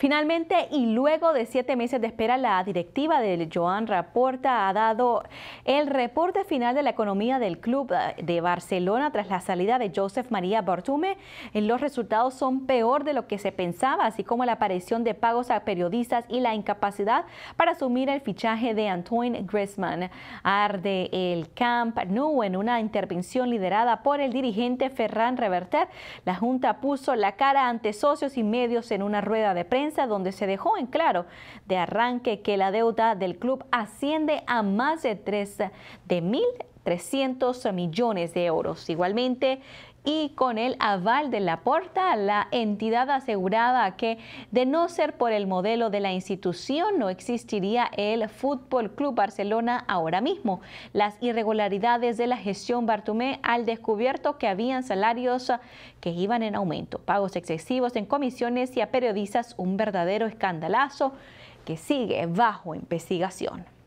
Finalmente, y luego de siete meses de espera, la directiva del Joan Raporta ha dado el reporte final de la economía del club eh, de Barcelona tras la salida de Joseph María Bartume. Eh, los resultados son peor de lo que se pensaba, así como la aparición de pagos a periodistas y la incapacidad para asumir el fichaje de Antoine Griezmann. Arde el Camp Nou en una intervención liderada por el dirigente Ferran Reverter. La Junta puso la cara ante socios y medios en una rueda de prensa donde se dejó en claro de arranque que la deuda del club asciende a más de 3 de mil 300 millones de euros. Igualmente, y con el aval de la porta, la entidad aseguraba que de no ser por el modelo de la institución no existiría el Fútbol Club Barcelona ahora mismo. Las irregularidades de la gestión Bartumé al descubierto que habían salarios que iban en aumento, pagos excesivos en comisiones y a periodistas un verdadero escandalazo que sigue bajo investigación.